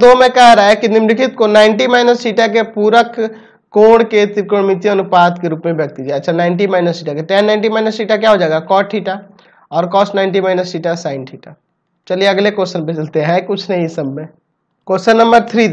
दो में कह रहा है कि निम्नलिखित को 90 माइनस सीटा के पूरक कोण के त्रिकोणमितीय अनुपात के रूप में व्यक्त कीजिए अच्छा 90 माइनस सीटा के तो टेन 90 माइनस सीटा क्या हो जाएगा कॉट थीटा और cos 90 minus theta sine theta चलिए अगले क्वेश्चन पे चलते हैं कुछ नहीं सब में क्वेश्चन नंबर थ्री